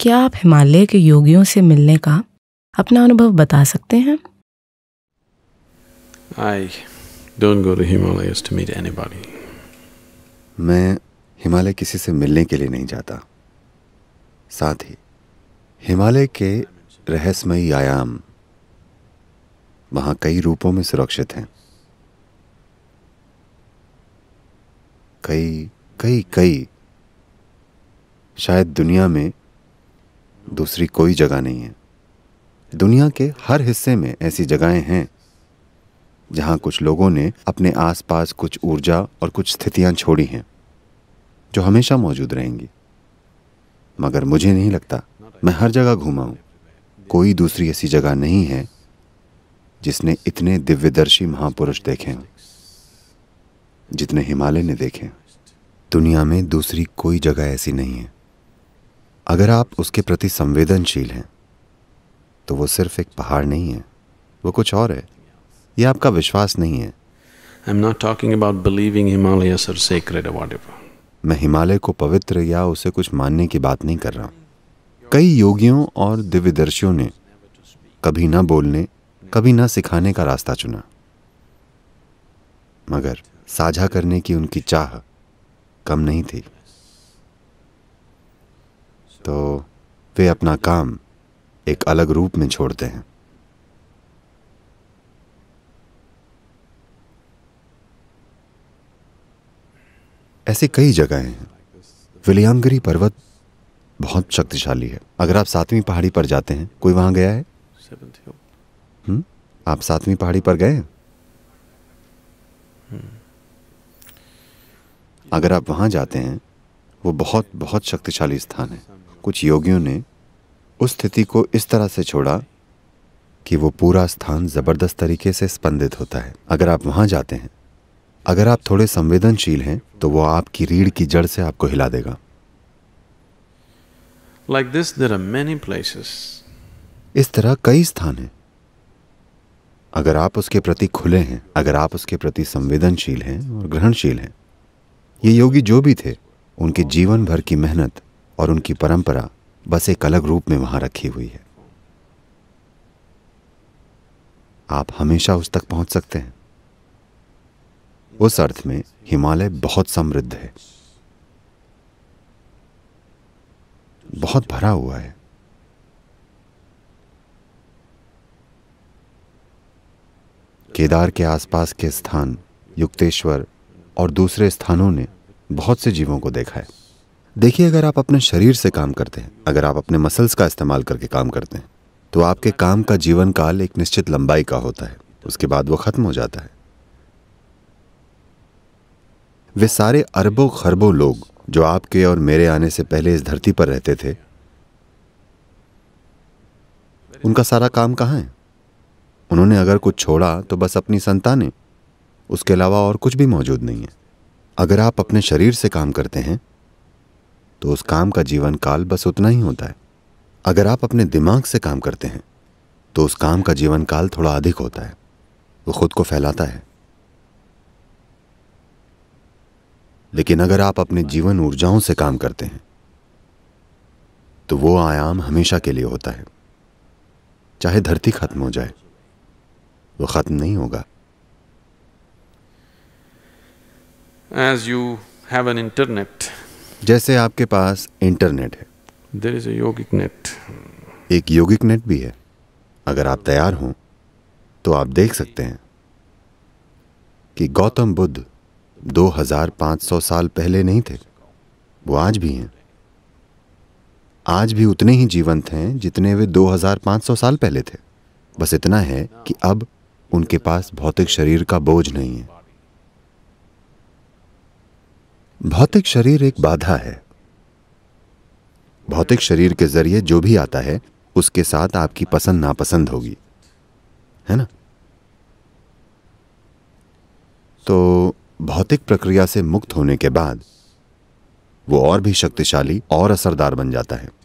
क्या आप हिमालय के योगियों से मिलने का अपना अनुभव बता सकते हैं I don't go to Himalayas to meet anybody. मैं हिमालय किसी से मिलने के लिए नहीं जाता साथ ही हिमालय के रहस्यमयी आयाम वहाँ कई रूपों में सुरक्षित हैं कई कई कई शायद दुनिया में दूसरी कोई जगह नहीं है दुनिया के हर हिस्से में ऐसी जगहें हैं जहां कुछ लोगों ने अपने आसपास कुछ ऊर्जा और कुछ स्थितियां छोड़ी हैं जो हमेशा मौजूद रहेंगी मगर मुझे नहीं लगता मैं हर जगह घूमा हूं कोई दूसरी ऐसी जगह नहीं है जिसने इतने दिव्यदर्शी महापुरुष देखे हैं जितने हिमालय ने देखे दुनिया में दूसरी कोई जगह ऐसी नहीं है अगर आप उसके प्रति संवेदनशील हैं तो वो सिर्फ एक पहाड़ नहीं है वो कुछ और है ये आपका विश्वास नहीं है I am not talking about believing Himalaya सर सेक्रेड मैं हिमालय को पवित्र या उसे कुछ मानने की बात नहीं कर रहा कई योगियों और दिव्यदर्शियों ने कभी ना बोलने कभी ना सिखाने का रास्ता चुना मगर साझा करने की उनकी चाह कम नहीं थी तो वे अपना काम एक अलग रूप में छोड़ते हैं ऐसी कई जगहें हैं विलियांगरी पर्वत बहुत शक्तिशाली है अगर आप सातवीं पहाड़ी पर जाते हैं कोई वहां गया है हुँ? आप सातवीं पहाड़ी पर गए अगर आप वहां जाते हैं वो बहुत बहुत शक्तिशाली स्थान है कुछ योगियों ने उस स्थिति को इस तरह से छोड़ा कि वो पूरा स्थान ज़बरदस्त तरीके से स्पंदित होता है अगर आप वहां जाते हैं अगर आप थोड़े संवेदनशील हैं तो वो आपकी रीढ़ की जड़ से आपको हिला देगा like this there are many places इस तरह कई स्थान हैं अगर आप उसके प्रति खुले हैं अगर आप उसके प्रति संवेदनशील हैं और ग्रहणशील हैं ये योगी जो भी थे उनके जीवन भर की मेहनत और उनकी परंपरा बस एक अलग रूप में वहां रखी हुई है आप हमेशा उस तक पहुंच सकते हैं उस अर्थ में हिमालय बहुत समृद्ध है बहुत भरा हुआ है केदार के आसपास के स्थान युक्तेश्वर और दूसरे स्थानों ने बहुत से जीवों को देखा है देखिए अगर आप अपने शरीर से काम करते हैं अगर आप अपने मसल्स का इस्तेमाल करके काम करते हैं तो आपके काम का जीवन काल एक निश्चित लंबाई का होता है उसके बाद वो ख़त्म हो जाता है वे सारे अरबों खरबों लोग जो आपके और मेरे आने से पहले इस धरती पर रहते थे उनका सारा काम कहाँ है उन्होंने अगर कुछ छोड़ा तो बस अपनी संतानें उसके अलावा और कुछ भी मौजूद नहीं है अगर आप अपने शरीर से काम करते हैं तो उस काम का जीवन काल बस उतना ही होता है अगर आप अपने दिमाग से काम करते हैं तो उस काम का जीवन काल थोड़ा अधिक होता है वो खुद को फैलाता है लेकिन अगर आप अपने जीवन ऊर्जाओं से काम करते हैं तो वो आयाम हमेशा के लिए होता है चाहे धरती खत्म हो जाए वो खत्म नहीं होगा as you have an internet जैसे आपके पास इंटरनेट है देर इज योगिक नेट एक योगिक नेट भी है अगर आप तैयार हों तो आप देख सकते हैं कि गौतम बुद्ध 2500 साल पहले नहीं थे वो आज भी हैं आज भी उतने ही जीवंत हैं जितने वे 2500 साल पहले थे बस इतना है कि अब उनके पास भौतिक शरीर का बोझ नहीं है भौतिक शरीर एक बाधा है भौतिक शरीर के जरिए जो भी आता है उसके साथ आपकी पसंद नापसंद होगी है ना तो भौतिक प्रक्रिया से मुक्त होने के बाद वो और भी शक्तिशाली और असरदार बन जाता है